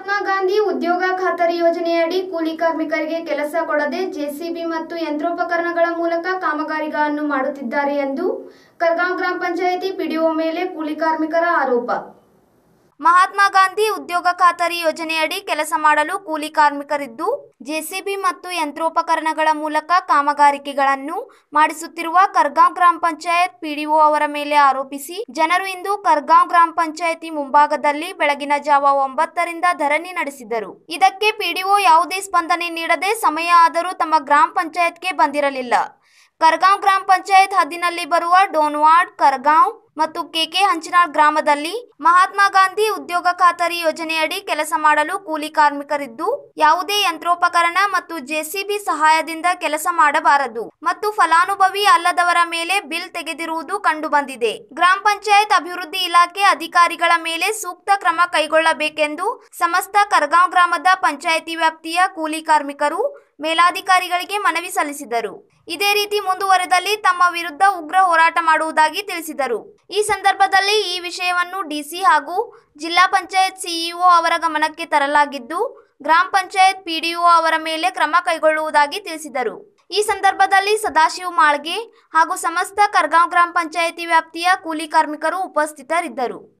ಮಹಾತ್ಮ ಗಾಂಧಿ ಉದ್ಯೋಗ ಖಾತರಿ ಯೋಜನೆಯಡಿ ಕೂಲಿ ಕಾರ್ಮಿಕರಿಗೆ ಕೆಲಸ ಕೊಡದೆ ಜೆಸಿಬಿ ಮತ್ತು ಯಂತ್ರೋಪಕರಣಗಳ ಮೂಲಕ ಕಾಮಗಾರಿಗಳನ್ನು ಮಾಡುತ್ತಿದ್ದಾರೆ ಎಂದು ಕರ್ಗಾಂವ್ ಗ್ರಾಮ ಪಂಚಾಯಿತಿ ಪಿಡಿಒ ಮೇಲೆ ಕೂಲಿ ಕಾರ್ಮಿಕರ ಆರೋಪ ಮಹಾತ್ಮ ಗಾಂಧಿ ಉದ್ಯೋಗ ಖಾತರಿ ಯೋಜನೆಯಡಿ ಕೆಲಸ ಮಾಡಲು ಕೂಲಿ ಕಾರ್ಮಿಕರಿದ್ದು ಜೆಸಿಬಿ ಮತ್ತು ಯಂತ್ರೋಪಕರಣಗಳ ಮೂಲಕ ಕಾಮಗಾರಿಕೆಗಳನ್ನು ಮಾಡಿಸುತ್ತಿರುವ ಕರ್ಗಾಂವ್ ಗ್ರಾಮ ಪಂಚಾಯತ್ ಪಿಡಿಒ ಅವರ ಮೇಲೆ ಆರೋಪಿಸಿ ಜನರು ಇಂದು ಕರ್ಗಾಂವ್ ಗ್ರಾಮ ಪಂಚಾಯತಿ ಮುಂಭಾಗದಲ್ಲಿ ಬೆಳಗಿನ ಜಾವ ಒಂಬತ್ತರಿಂದ ಧರಣಿ ನಡೆಸಿದರು ಇದಕ್ಕೆ ಪಿಡಿಒ ಯಾವುದೇ ಸ್ಪಂದನೆ ನೀಡದೆ ಸಮಯ ಆದರೂ ತಮ್ಮ ಗ್ರಾಮ ಪಂಚಾಯತ್ಗೆ ಬಂದಿರಲಿಲ್ಲ ಕರ್ಗಾಂವ್ ಗ್ರಾಮ ಪಂಚಾಯತ್ ಹದ್ದಿನಲ್ಲಿ ಬರುವ ಡೋನ್ವಾಡ್ ಕರ್ಗಾಂವ್ ಮತ್ತು ಕೆಕೆ ಹಂಚನಾಳ್ ಗ್ರಾಮದಲ್ಲಿ ಮಹಾತ್ಮ ಗಾಂಧಿ ಉದ್ಯೋಗ ಖಾತರಿ ಯೋಜನೆಯಡಿ ಕೆಲಸ ಮಾಡಲು ಕೂಲಿ ಕಾರ್ಮಿಕರಿದ್ದು ಯಾವುದೇ ಯಂತ್ರೋಪಕರಣ ಮತ್ತು ಜೆಸಿಬಿ ಸಹಾಯದಿಂದ ಕೆಲಸ ಮಾಡಬಾರದು ಮತ್ತು ಫಲಾನುಭವಿ ಅಲ್ಲದವರ ಮೇಲೆ ಬಿಲ್ ತೆಗೆದಿರುವುದು ಕಂಡುಬಂದಿದೆ ಗ್ರಾಮ ಪಂಚಾಯತ್ ಅಭಿವೃದ್ಧಿ ಇಲಾಖೆ ಅಧಿಕಾರಿಗಳ ಮೇಲೆ ಸೂಕ್ತ ಕ್ರಮ ಕೈಗೊಳ್ಳಬೇಕೆಂದು ಸಮಸ್ತ ಕರ್ಗಾಂವ್ ಗ್ರಾಮದ ಪಂಚಾಯಿತಿ ವ್ಯಾಪ್ತಿಯ ಕೂಲಿ ಕಾರ್ಮಿಕರು ಮೇಲಾಧಿಕಾರಿಗಳಿಗೆ ಮನವಿ ಸಲ್ಲಿಸಿದರು ಇದೇ ರೀತಿ ಮುಂದುವರೆದಲ್ಲಿ ತಮ್ಮ ವಿರುದ್ಧ ಉಗ್ರ ಹೋರಾಟ ಮಾಡುವುದಾಗಿ ತಿಳಿಸಿದರು ಈ ಸಂದರ್ಭದಲ್ಲಿ ಈ ವಿಷಯವನ್ನು ಡಿಸಿ ಹಾಗೂ ಜಿಲ್ಲಾ ಪಂಚಾಯತ್ ಸಿಇಒ ಅವರ ಗಮನಕ್ಕೆ ತರಲಾಗಿದ್ದು ಗ್ರಾಮ ಪಂಚಾಯತ್ ಪಿಡಿಒ ಅವರ ಮೇಲೆ ಕ್ರಮ ಕೈಗೊಳ್ಳುವುದಾಗಿ ತಿಳಿಸಿದರು ಈ ಸಂದರ್ಭದಲ್ಲಿ ಸದಾಶಿವ ಮಾಳ್ಗೆ ಹಾಗೂ ಸಮಸ್ತ ಕರ್ಗಾಂವ್ ಗ್ರಾಮ ಪಂಚಾಯಿತಿ ವ್ಯಾಪ್ತಿಯ ಕೂಲಿ ಕಾರ್ಮಿಕರು ಉಪಸ್ಥಿತರಿದ್ದರು